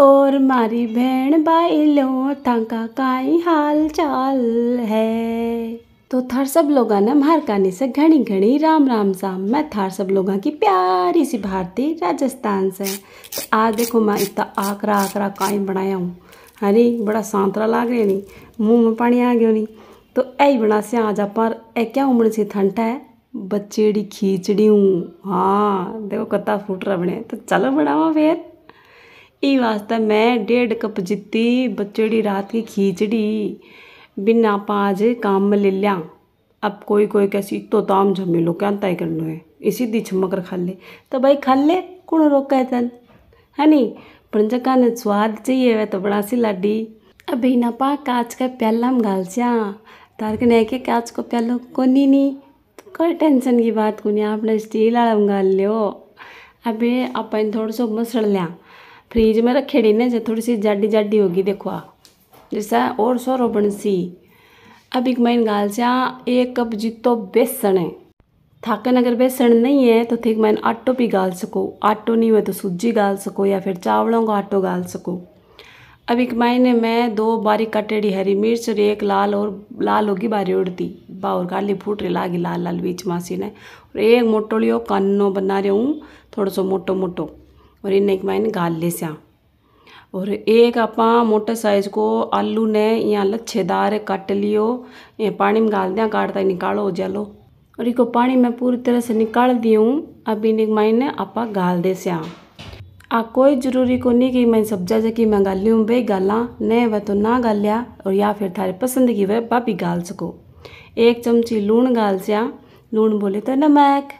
और मारी भेण बाइलो तांका काई हाल चाल है तो थार सब लोग ने महारकानी से घनी घनी राम राम साम मैं थार सब लोग की प्यारी सी भारती राजस्थान से तो देखो मैं इतना आकरा आकरा काई बनाया हूँ नी बड़ा सांतरा लाग रहा नहीं मुँह में पानी आ गया नहीं तो ऐ बना से आज आप क्या उम्र से ठंडा है बच्चेड़ी खींचड़ी हूँ हाँ देखो कत्ता फूट रहा बने तो चलो बनावा फिर ई वास्ते मैं डेढ़ कप जीती बचड़ी रात की खिचड़ी बिना पाज काम में ले लिया अब कोई कोई कैसी तो ताम लो क्या तय कर लो है इसी दी छमक कर खा ले तो भाई खा ले कौन रोका है तन है नी पर जगह ने स्वाद चाहिए वह तो बड़ा सी लाडी अब ना पा काच का प्याला में घाल तार के नहीं के काच को प्यालो कोनी नी तो कोई टेंशन की बात को नहीं आपने स्टील आलम गाल लियो अभी अपन थोड़ा सा मसल लिया फ्रीज में रखे रही ना थोड़ी सी जाडी जाडी होगी देखो आ जैसा और सोरो सी अब एक मैं गाल से हाँ, एक कप जीतो बेसन है थाकन अगर बेसन नहीं है तो ठीक मैंने आटो भी गाल सको आटो नहीं हुए तो सूजी गाल सको या फिर चावलों का आटो गाल सको अब एक मायने मैं दो बारीक कटेड़ी हरी मिर्च और एक लाल और लाल होगी बारी उड़ती बाहर काली फूट रही लागी लाल लाल बीच मासी ने और एक मोटो लियो कानो बना रहे हूँ थोड़ा सो मोटो मोटो और एक गाल ले सियाँ और एक आप मोटे साइज को आलू ने या लच्छेदार कट लियो या पानी में गाल दें काटता निकालो जलो और इको पानी मैं पूरी तरह से निकाल दियूँ अब इन मैंने आप दे सियाँ आ कोई जरूरी को नहीं कि मैं सब्जा जी मैं लूँ भाई गाला न वह तो ना गालिया और या फिर थारे पसंद की वह भाभी गाल सको एक चमची लून गाल सियाँ लून बोले तो नमक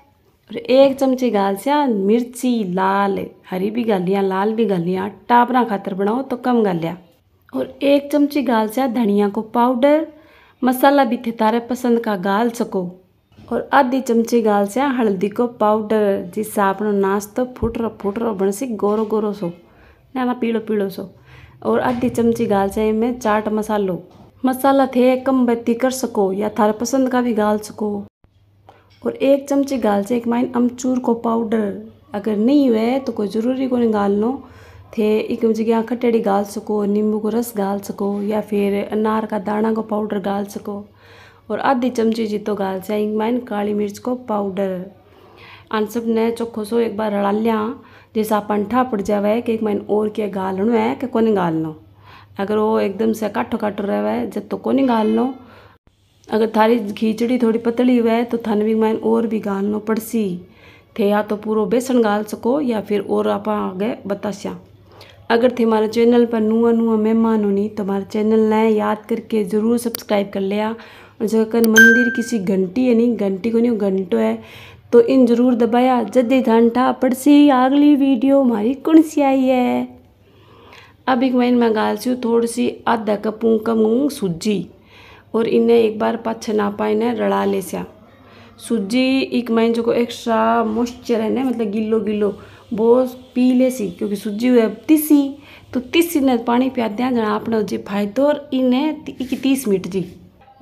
और एक चमची घाल स्या मिर्ची लाल हरी भी गालियाँ लाल भी गालियाँ टाबरा खातर बनाओ तो कम गालिया और एक चमची घाल स्या धनिया को पाउडर मसाला भी थे तारे पसंद का गाल सको और आधी चमची गाल से हल्दी को पाउडर जिससे आपनो नाश्तो फुटरो फुटरो बन सी गोरो गोरो सो ना पीलो पीलो सो और आधी चमची गाल से में चाट मसालो मसाला थे कम बत्ती कर सको या थारे पसंद का भी गाल सको और एक चमची गाल से एक माइन अमचूर को पाउडर अगर नहीं हुए तो कोई ज़रूरी को नहीं निकालनो थे एक जगह खटेड़ी गाल सको नींबू को रस गाल सको या फिर अनार का दाना को पाउडर गाल सको और आधी चमची जीतो गाल से एक माइन काली मिर्च को पाउडर अन सब ने चोखो सो एक बार रड़ा लिया जैसे अपन ठा पड़ जावे कि एक माइन और क्या गालनो है कि कोनी गालनो अगर वो एकदम से काठो काठो रहे जब तो कोनी गालनो अगर थारी खिचड़ी थोड़ी पतली हुए तो थन भी माइन और भी गालनो पड़सी थे या तो पूरा बेसन गाल सको या फिर और आप आगे बतासा अगर थे हमारे चैनल पर नुआ नुआ मेहमान होनी तो हमारे चैनल ने याद करके ज़रूर सब्सक्राइब कर लिया और जगह मंदिर किसी घंटी है नहीं घंटी को नहीं घंटो है तो इन जरूर दबाया जदे घंटा पड़सी अगली वीडियो हमारी कौन सी आई है अब एक महीने में गाल सी थोड़ी सी आधा कपूँ कमूँ सूजी और इन्हें एक बार पाछे नापा इन्हें रड़ा ले सिया सूजी एक मैं जो एक्स्ट्रा मॉइस्चर है ना मतलब गिलो गिलो वो पी ले सी क्योंकि सूजी हुए तीसी तो तीसी ने पानी पिया दिया जना अपने जी फायदो तो और इन्हें एक तीस मिनट जी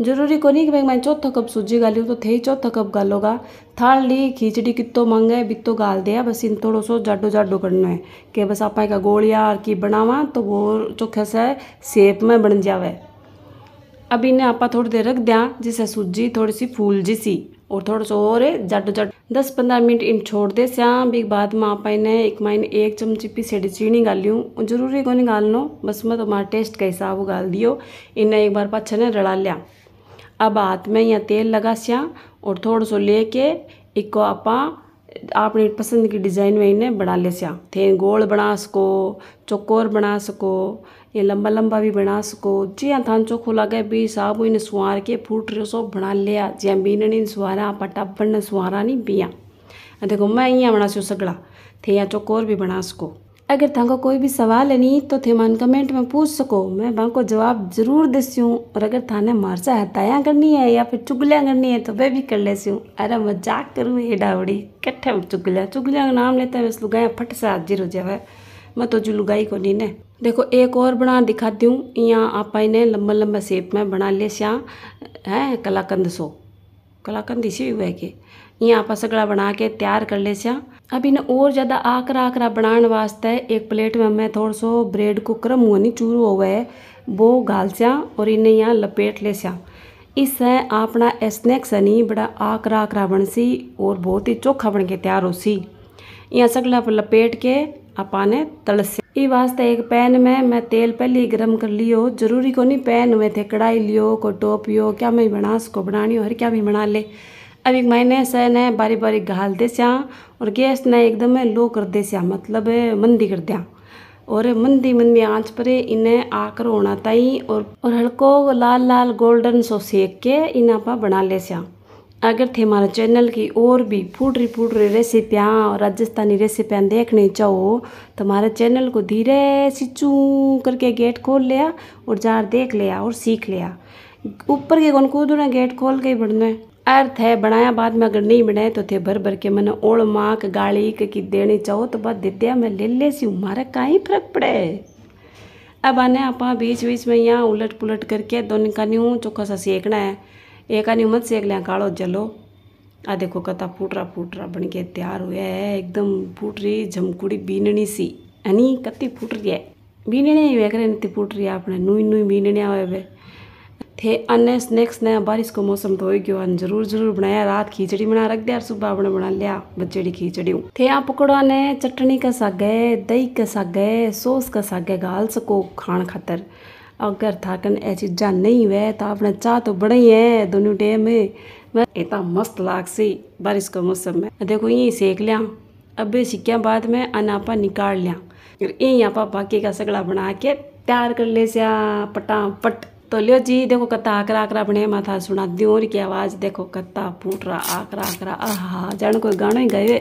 जरूरी को नहीं कि भाई मैं चौथा कप सूजी गाली तो थे ही चौथा कप गालोगा थाल ली खिचड़ी कितो मंगे बितो गाल दिया बस इन थोड़ो सो जाडो जाडो करना है कि बस आप गोलियाँ की बनावा तो वो चौखा से सेप में बन जावे अब इन्हें आप थोड़ी देर रख दें जिससे सूजी थोड़ी सी फूल जी सी और थोड़ा सा और जट जट दस पंद्रह मिनट इन छोड़ दे सियाँ एक बाद में आप इन्हें एक माइन एक चमची पिसेड़ी चीनी गाल लियो जरूरी को नहीं गालनो बस मैं तुम्हारा टेस्ट के हिसाब गाल दियो इन्हें एक बार पाछे ने रड़ा लिया अब हाथ में यहाँ तेल लगा सियाँ और थोड़ा सो लेके को आप अपनी पसंद की डिज़ाइन में इन्हें बना ले सियाँ थे गोल बना सको चौकोर बना सको ये लंबा लंबा भी बना सको हाँ थान चोखो लागे बी साबु इन सुहार के फूट रो सो बना लिया जिया हाँ, बीन नहीं सुहारा आपा टब्बर ने सुहारा नहीं बिया देखो मैं इं बना सो सगड़ा थे या चौक और भी बना सको अगर था कोई भी सवाल है नहीं तो थे मान कमेंट में पूछ सको मैं वहाँ को जवाब जरूर हूँ और अगर थाने मारसा हताया करनी है या फिर चुगलियाँ करनी है तो वह भी कर हूँ अरे मजाक करूँ ये डावड़ी कट्ठे में चुगलियाँ चुगलियाँ का नाम लेते हैं बस लुगाया फट से हाजिर हो जाए मैं तो जो लुगाई को नहीं ना देखो एक और बना दिखा दूँ यहाँ आप इन्हें लंबा लंबा सेप में बना ले श्या है कलाकंद सो कलाकंद इसी हुआ है कि यहाँ आप सगड़ा बना के तैयार कर ले श्या अब इन्हें और ज़्यादा आकरा आकरा बनाने वास्ते एक प्लेट में मैं थोड़ा सो ब्रेड कुकर क्रम होनी चूरू हुआ वो घाल स्या और इन्हें यहाँ लपेट ले स्या इससे अपना स्नैक्स नहीं बड़ा आकरा आकरा बन सी और बहुत ही चोखा बन के तैयार हो सी यहाँ सगला पर लपेट के आपने तलसे ये वास्ते एक पैन में मैं तेल पहले ही गर्म कर लियो जरूरी को नहीं पैन हुए थे कढ़ाई लियो को टोप लियो क्या मैं बना सको बनानी हो हर क्या भी बना ले अब एक महीने से ने बारी बारी घाल दे स्या और गैस ने एकदम लो कर दे स्या मतलब मंदी कर दिया और मंदी मंदी आंच पर इन्हें आकर होना ताई और और हल्को लाल लाल गोल्डन सो सेक के इन्हें आप बना ले स्या अगर थे हमारे चैनल की और भी फूड रिपूड रेसिपियाँ और राजस्थानी रेसिपियाँ देखने चाहो तो हमारे चैनल को धीरे से चू करके गेट खोल लिया और जार देख लिया और सीख लिया ऊपर के कौन कूद गेट खोल के ही बढ़ना अर्थ है बनाया बाद में अगर नहीं बनाए तो थे भर भर के मैंने ओड़ माक गाड़ी की देने चाहो तो बस दिया मैं ले ले सी हमारा ही फर्क पड़े अब आने आप बीच बीच में यहाँ उलट पुलट करके दोनों का न्यू चोखा सा सेकना है एक आनी मत सेक लिया कालो जलो आ देखो कता फूटरा फूटरा बन के तैयार हुआ है एकदम फूट रही झमकुड़ी बीननी सी हनी कती फूट रही है बीनने ही वे करे फूट रही है अपने नू नू बीनने आवे वे थे अन्य स्नैक्स नया बारिश को मौसम तो हो गयो जरूर जरूर बनाया रात खिचड़ी बना रख दिया सुबह अपने बना लिया बच्चेड़ी खिचड़ी थे आप पकौड़ा ने चटनी का साग है दही का साग है सॉस का साग है गाल सको खान खातर अगर थाकन ए चीज़ा नहीं हुए तो आपने चाह तो बढ़ी है दोनों टाइम में वह इतना मस्त लाग सी बारिश का मौसम में देखो यहीं सेक लिया अबे सिक्किया बाद में अनापा निकाल लिया और यहीं आपा बाकी का सगड़ा बना के तैयार कर ले सिया पट तो लियो जी देखो कत्ता आकरा आकरा अपने माथा सुना दियोर की आवाज़ देखो कत्ता फूट रहा आकरा आकरा आह जान कोई गाना ही गए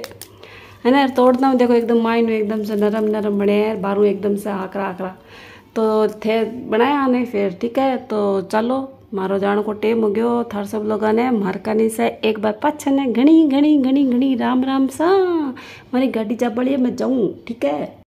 है ना तोड़ता हूँ देखो एकदम माइन एकदम से नरम नरम बने बारू एकदम से आकरा आकरा तो थे बनाया आने फिर ठीक है तो चलो मारो जानो को टेम हो गयो थर सब लोग ने मरकानी से एक बार ने घनी घनी घनी घनी राम राम सा मेरी गाड़ी जा बड़ी मैं जाऊँ ठीक है